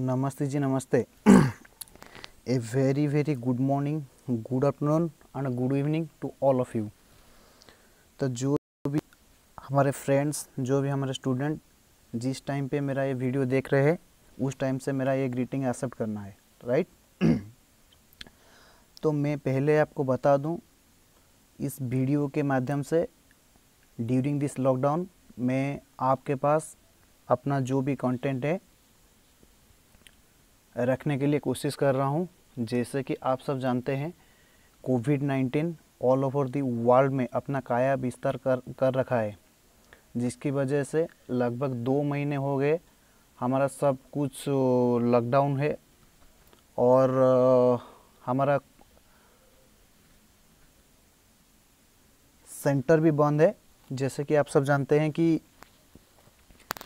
नमस्ते जी नमस्ते a very very good morning good afternoon and good evening to all of you तो जो भी हमारे फ्रेंड्स जो भी हमारे स्टूडेंट जिस टाइम पे मेरा ये वीडियो देख रहे हैं उस टाइम से मेरा ये ग्रीटिंग एक्सेप्ट करना है राइट तो मैं पहले आपको बता दूं इस वीडियो के माध्यम से ड्यूरिंग दिस लॉकडाउन मैं आपके पास अपना जो भी कॉन्टेंट है रखने के लिए कोशिश कर रहा हूँ जैसे कि आप सब जानते हैं COVID nineteen all over the world में अपना काया बिस्तर कर कर रखा है जिसकी वजह से लगभग दो महीने हो गए हमारा सब कुछ लॉकडाउन है और हमारा सेंटर भी बंद है जैसे कि आप सब जानते हैं कि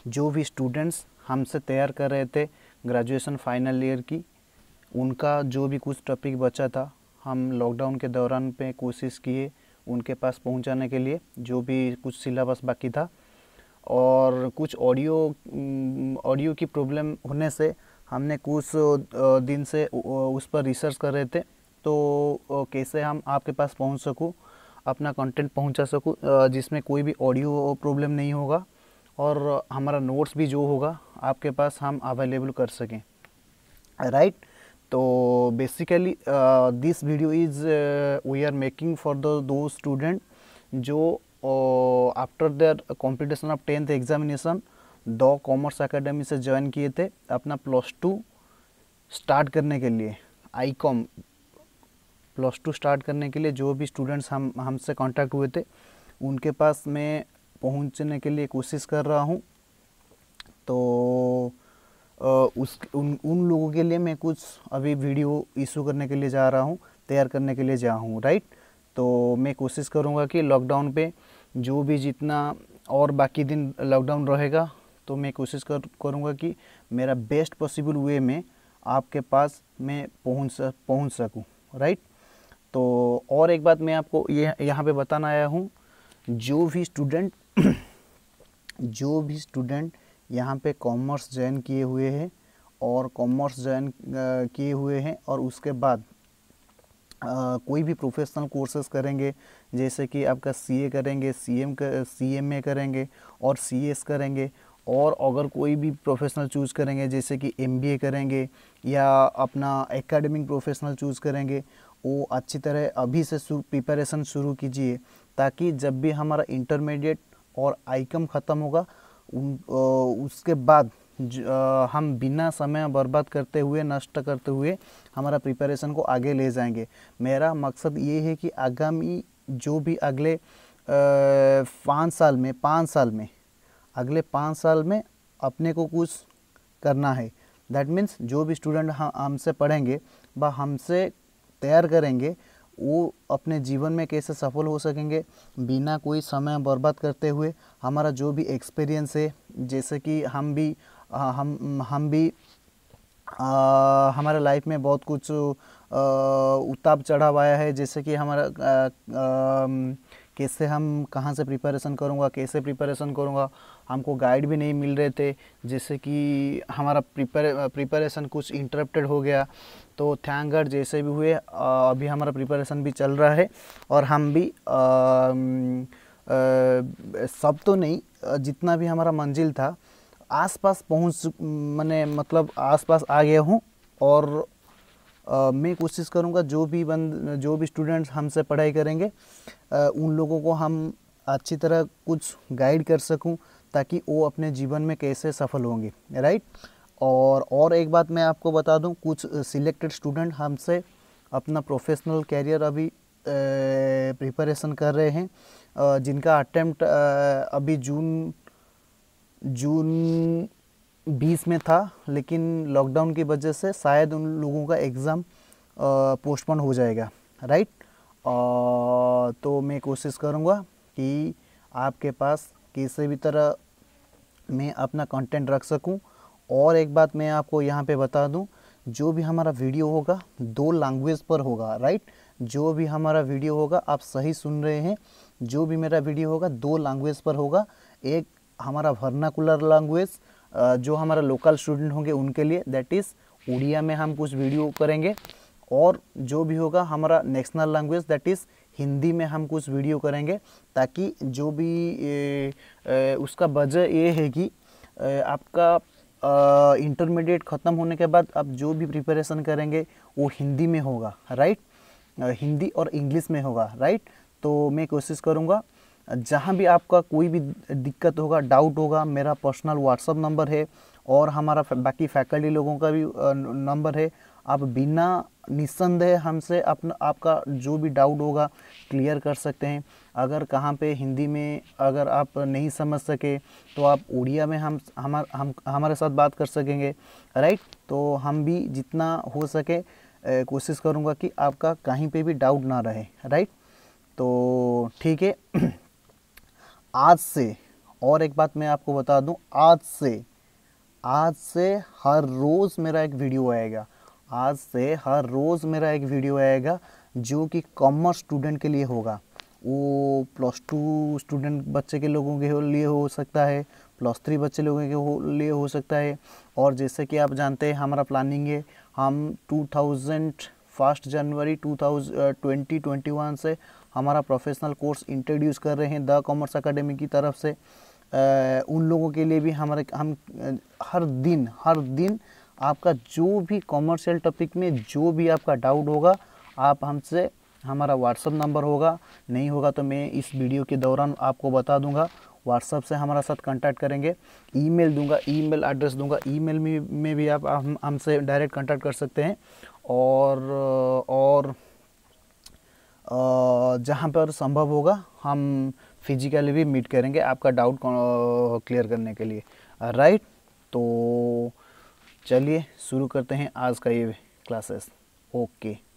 जो भी स्टूडेंट्स हमसे तैयार कर रहे थे ग्रेजुएशन फाइनल ईयर की उनका जो भी कुछ टॉपिक बचा था हम लॉकडाउन के दौरान पे कोशिश किए उनके पास पहुंचाने के लिए जो भी कुछ सिलेबस बाकी था और कुछ ऑडियो ऑडियो की प्रॉब्लम होने से हमने कुछ दिन से उस पर रिसर्च कर रहे थे तो कैसे हम आपके पास पहुंच सकूँ अपना कंटेंट पहुंचा सकूँ जिसमें कोई भी ऑडियो प्रॉब्लम नहीं होगा और हमारा नोट्स भी जो होगा आपके पास हम अवेलेबल कर सकें राइट right? तो basically this video is we are making for the दो स्टूडेंट जो after their competition of tenth examination the commerce academy से ज्वाइन किए थे अपना प्लस टू स्टार्ट करने के लिए I com plus two start करने के लिए जो भी स्टूडेंट्स हम हमसे कांटेक्ट हुए थे उनके पास मैं पहुंचने के लिए कोशिश कर रहा हूं तो उस उन उन लोगों के लिए मैं कुछ अभी वीडियो इशू करने के लिए जा रहा हूँ तैयार करने के लिए जा हूँ राइट तो मैं कोशिश करूँगा कि लॉकडाउन पे जो भी जितना और बाकी दिन लॉकडाउन रहेगा तो मैं कोशिश कर करूँगा कि मेरा बेस्ट पॉसिबल वे में आपके पास मैं पहुँच पहुँच सकूँ राइट तो और एक बात मैं आपको ये यहाँ पर बताना आया हूँ जो भी स्टूडेंट जो भी स्टूडेंट यहाँ पे कॉमर्स ज्वाइन किए हुए हैं और कॉमर्स ज्वाइन किए हुए हैं और उसके बाद आ, कोई भी प्रोफेशनल कोर्सेज करेंगे जैसे कि आपका सीए करेंगे सीएम कर, सीएमए करेंगे और सीएस करेंगे और अगर कोई भी प्रोफेशनल चूज़ करेंगे जैसे कि एमबीए करेंगे या अपना एकेडमिक प्रोफेशनल चूज़ करेंगे वो अच्छी तरह अभी से प्रिपरेशन शुरू कीजिए ताकि जब भी हमारा इंटरमीडिएट और आईकम ख़त्म होगा उन, उसके बाद हम बिना समय बर्बाद करते हुए नष्ट करते हुए हमारा प्रिपरेशन को आगे ले जाएंगे मेरा मकसद ये है कि आगामी जो भी अगले पाँच साल में पाँच साल में अगले पाँच साल में अपने को कुछ करना है दैट मीन्स जो भी स्टूडेंट हम हमसे पढ़ेंगे व हमसे तैयार करेंगे वो अपने जीवन में कैसे सफल हो सकेंगे बिना कोई समय बर्बाद करते हुए हमारा जो भी एक्सपीरियंस है जैसे कि हम भी हम हम भी आ, हमारे लाइफ में बहुत कुछ उताप चढ़ाव आया है जैसे कि हमारा आ, आ, कैसे हम कहाँ से प्रिपरेशन करूँगा कैसे प्रिपरेशन करूँगा हमको गाइड भी नहीं मिल रहे थे जैसे कि हमारा प्रिपर प्रिपरेशन कुछ इंटरप्टेड हो गया तो थैंगर जैसे भी हुए अभी हमारा प्रिपरेशन भी चल रहा है और हम भी आ, आ, सब तो नहीं जितना भी हमारा मंजिल था आसपास पहुंच मैंने मतलब आसपास आ गया हूँ और आ, मैं कोशिश करूँगा जो भी बंद जो भी स्टूडेंट्स हमसे पढ़ाई करेंगे आ, उन लोगों को हम अच्छी तरह कुछ गाइड कर सकूँ ताकि वो अपने जीवन में कैसे सफल होंगे राइट और और एक बात मैं आपको बता दूं कुछ सिलेक्टेड स्टूडेंट हमसे अपना प्रोफेशनल कैरियर अभी प्रिपरेशन कर रहे हैं जिनका अटैम्प्ट अभी जून जून बीस में था लेकिन लॉकडाउन की वजह से शायद उन लोगों का एग्ज़ाम पोस्टपोन हो जाएगा राइट आ, तो मैं कोशिश करूँगा कि आपके पास किसी भी तरह मैं अपना कंटेंट रख सकूं और एक बात मैं आपको यहाँ पे बता दूं जो भी हमारा वीडियो होगा दो लैंग्वेज पर होगा राइट जो भी हमारा वीडियो होगा आप सही सुन रहे हैं जो भी मेरा वीडियो होगा दो लैंग्वेज पर होगा एक हमारा वर्नाकुलर लैंग्वेज जो हमारा लोकल स्टूडेंट होंगे उनके लिए दैट इज़ उड़िया में हम कुछ वीडियो करेंगे और जो भी होगा हमारा national language that is Hindi में हम कुछ वीडियो करेंगे ताकि जो भी उसका वजह ये है कि आपका इंटरमीडिएट ख़त्म होने के बाद आप जो भी प्रिपरेशन करेंगे वो हिंदी में होगा राइट हिंदी और इंग्लिश में होगा राइट तो मैं कोशिश करूँगा जहाँ भी आपका कोई भी दिक्कत होगा डाउट होगा मेरा पर्सनल व्हाट्सअप नंबर है और हमारा बाकी फैकल्टी लोगों का भी नंबर है आप बिना निस्संदेह हमसे अपना आपका जो भी डाउट होगा क्लियर कर सकते हैं अगर कहाँ पे हिंदी में अगर आप नहीं समझ सके तो आप उड़िया में हम हमार हम हमारे साथ बात कर सकेंगे राइट तो हम भी जितना हो सके कोशिश करूँगा कि आपका कहीं पे भी डाउट ना रहे राइट तो ठीक है आज से और एक बात मैं आपको बता दूँ आज से आज से हर रोज़ मेरा एक वीडियो आएगा आज से हर रोज़ मेरा एक वीडियो आएगा जो कि कॉमर्स स्टूडेंट के लिए होगा वो प्लस टू स्टूडेंट बच्चे के लोगों के लिए हो सकता है प्लस थ्री बच्चे लोगों के लिए हो सकता है और जैसे कि आप जानते हैं हमारा प्लानिंग है हम two thousand first January to twenty twenty one से हमारा प्रोफेशनल कोर्स इंट्रोड्यूस कर रहे हैं द कॉमर्स अकेडमी की तरफ से आ, उन लोगों के लिए भी हमारे हम हर दिन हर दिन आपका जो भी कॉमर्शियल टॉपिक में जो भी आपका डाउट होगा आप हमसे हमारा व्हाट्सअप नंबर होगा नहीं होगा तो मैं इस वीडियो के दौरान आपको बता दूंगा व्हाट्सअप से हमारा साथ कांटेक्ट करेंगे ईमेल दूंगा ईमेल एड्रेस दूंगा ईमेल में में भी आप हम हमसे डायरेक्ट कांटेक्ट कर सकते हैं और और जहाँ पर संभव होगा हम फिजिकली भी मीट करेंगे आपका डाउट क्लियर करने के लिए राइट तो चलिए शुरू करते हैं आज का ये क्लासेस ओके